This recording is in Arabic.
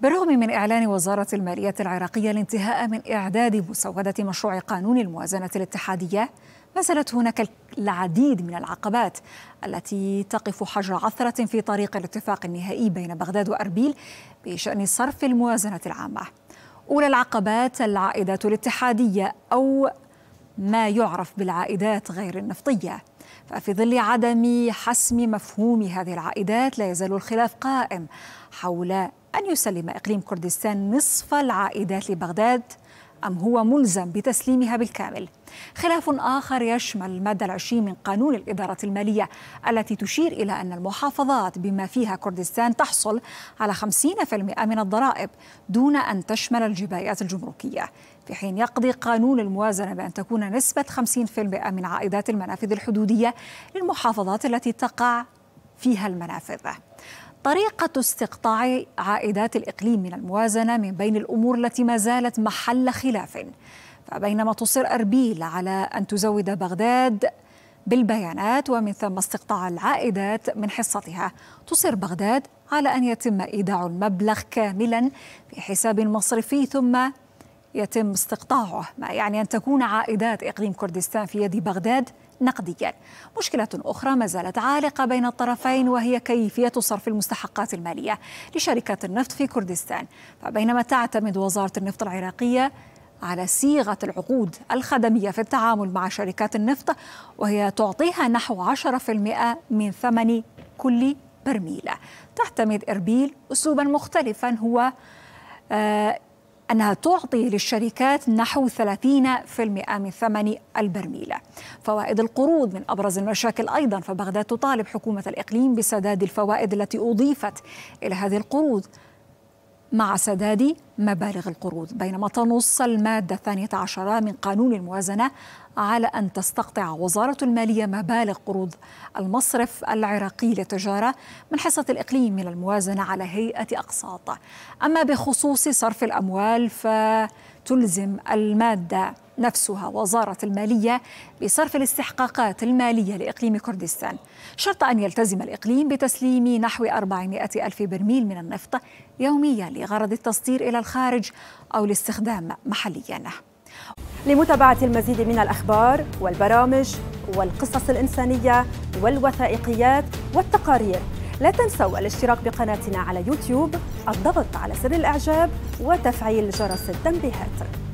بالرغم من إعلان وزارة المالية العراقية الانتهاء من إعداد مسودة مشروع قانون الموازنة الاتحادية ما زالت هناك العديد من العقبات التي تقف حجر عثرة في طريق الاتفاق النهائي بين بغداد وأربيل بشأن صرف الموازنة العامة أولى العقبات العائدات الاتحادية أو ما يعرف بالعائدات غير النفطية ففي ظل عدم حسم مفهوم هذه العائدات لا يزال الخلاف قائم حول أن يسلم إقليم كردستان نصف العائدات لبغداد أم هو ملزم بتسليمها بالكامل خلاف آخر يشمل المادة العشرين من قانون الإدارة المالية التي تشير إلى أن المحافظات بما فيها كردستان تحصل على 50% من الضرائب دون أن تشمل الجبايات الجمركية في حين يقضي قانون الموازنة بأن تكون نسبة 50% من عائدات المنافذ الحدودية للمحافظات التي تقع فيها المنافذ طريقة استقطاع عائدات الإقليم من الموازنة من بين الأمور التي ما زالت محل خلاف فبينما تصر أربيل على أن تزود بغداد بالبيانات ومن ثم استقطاع العائدات من حصتها تصر بغداد على أن يتم إيداع المبلغ كاملا في حساب مصرفي ثم يتم استقطاعه ما يعني أن تكون عائدات إقليم كردستان في يد بغداد نقديا مشكلة أخرى ما زالت عالقة بين الطرفين وهي كيفية صرف المستحقات المالية لشركات النفط في كردستان فبينما تعتمد وزارة النفط العراقية على صيغة العقود الخدمية في التعامل مع شركات النفط وهي تعطيها نحو 10% من ثمن كل برميل تعتمد إربيل أسلوبا مختلفا هو آه، أنها تعطي للشركات نحو 30% من ثمن البرميل فوائد القروض من أبرز المشاكل أيضا فبغداد تطالب حكومة الإقليم بسداد الفوائد التي أضيفت إلى هذه القروض مع سداد مبالغ القروض بينما تنص المادة الثانية عشرة من قانون الموازنة على أن تستقطع وزارة المالية مبالغ قروض المصرف العراقي للتجارة من حصة الإقليم من الموازنة على هيئة أقساط أما بخصوص صرف الأموال فتلزم المادة نفسها وزارة المالية بصرف الاستحقاقات المالية لإقليم كردستان شرط أن يلتزم الإقليم بتسليم نحو 400 ألف برميل من النفط يوميا لغرض التصدير إلى الخارج أو الاستخدام محليا لمتابعة المزيد من الأخبار والبرامج والقصص الإنسانية والوثائقيات والتقارير لا تنسوا الاشتراك بقناتنا على يوتيوب الضغط على زر الإعجاب وتفعيل جرس التنبيهات